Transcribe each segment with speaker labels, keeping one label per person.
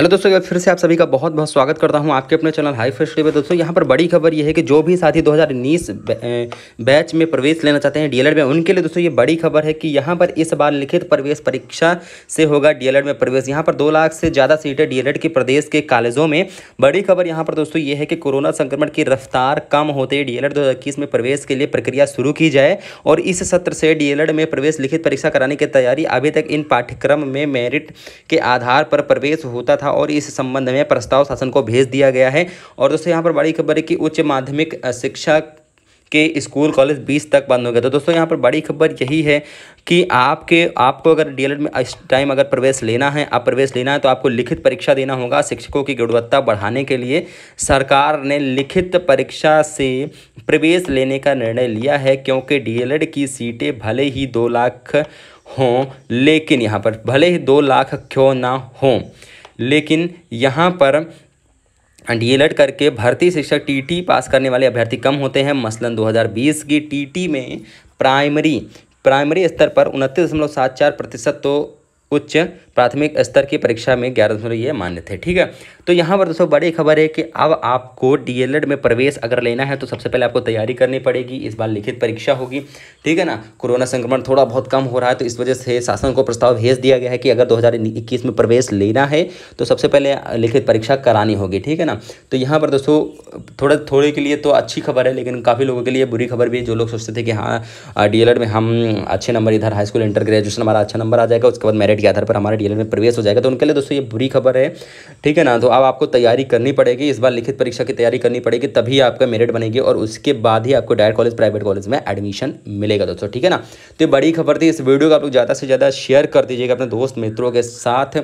Speaker 1: hello दोस्तों फिर से आप सभी का बहुत बहुत स्वागत करता हूं आपके अपने चैनल हाई फर्स्ट पे दोस्तों यहां पर बड़ी खबर यह है कि जो भी साथी 2019 बैच में प्रवेश लेना चाहते हैं डीएलएड में उनके लिए दोस्तों ये बड़ी खबर है कि यहां पर इस बार लिखित प्रवेश परीक्षा से होगा डीएलएड में प्रवेश यहाँ पर दो लाख से ज़्यादा सीटें डीएलएड के प्रदेश के कॉलेजों में बड़ी खबर यहाँ पर दोस्तों ये है कि कोरोना संक्रमण की रफ्तार कम होते ही डीएलएड 2021 में प्रवेश के लिए प्रक्रिया शुरू की जाए और इस सत्र से डीएलएड में प्रवेश लिखित परीक्षा कराने की तैयारी अभी तक इन पाठ्यक्रम में मेरिट के आधार पर प्रवेश होता था था और इस संबंध में प्रस्ताव शासन को भेज दिया गया है और दोस्तों यहाँ पर बड़ी खबर है कि उच्च माध्यमिक शिक्षा के स्कूल कॉलेज 20 तक बंद हो गए तो दोस्तों यहाँ पर बड़ी खबर यही है कि आपके आपको अगर डीएलएड में इस टाइम अगर प्रवेश लेना है आप प्रवेश लेना है तो आपको लिखित परीक्षा देना होगा शिक्षकों की गुणवत्ता बढ़ाने के लिए सरकार ने लिखित परीक्षा से प्रवेश लेने का निर्णय लिया है क्योंकि डीएलएड की सीटें भले ही दो लाख हों लेकिन यहाँ पर भले ही दो लाख क्यों ना हों लेकिन यहाँ पर डीएलएड करके भर्ती शिक्षक टीटी पास करने वाले अभ्यर्थी कम होते हैं मसलन 2020 की टीटी में प्राइमरी प्राइमरी स्तर पर उनतीस दशमलव सात चार प्रतिशत तो उच्च प्राथमिक स्तर की परीक्षा में ग्यारह दशमलव ये मान्य थे ठीक है तो यहाँ पर दोस्तों बड़ी खबर है कि अब आपको डीएलएड में प्रवेश अगर लेना है तो सबसे पहले आपको तैयारी करनी पड़ेगी इस बार लिखित परीक्षा होगी ठीक है ना कोरोना संक्रमण थोड़ा बहुत कम हो रहा है तो इस वजह से शासन को प्रस्ताव भेज दिया गया है कि अगर दो में प्रवेश लेना है तो सबसे पहले लिखित परीक्षा करानी होगी ठीक है ना तो यहाँ पर दोस्तों थोड़ा थोड़े के लिए तो अच्छी खबर है लेकिन काफ़ी लोगों के लिए बुरी खबर भी है जो लोग सोचते थे कि हाँ डी में हम अच्छे नंबर इधर हाई स्कूल इंटर ग्रेजुएशन हमारा अच्छा नंबर आ जाएगा उसके बाद मेरिट के आधार पर हमारा डी जिले में प्रवेश हो जाएगा तो उनके लिए दोस्तों ये बुरी खबर है ठीक है ना तो अब आपको तैयारी करनी पड़ेगी इस बार लिखित परीक्षा की तैयारी करनी पड़ेगी तभी आपका मेरिट बनेगी और उसके बाद ही आपको डायरेक्ट कॉलेज प्राइवेट कॉलेज में एडमिशन मिलेगा दोस्तों ठीक है ना तो बड़ी खबर थी इस वीडियो को आप लोग ज़्यादा से ज़्यादा शेयर कर दीजिएगा अपने दोस्त मित्रों के साथ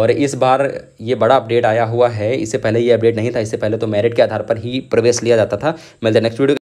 Speaker 1: और इस बार ये बड़ा अपडेट आया हुआ है इससे पहले ये अपडेट नहीं था इससे पहले तो मेरिट के आधार पर ही प्रवेश लिया जाता था मिलते नेक्स्ट वीडियो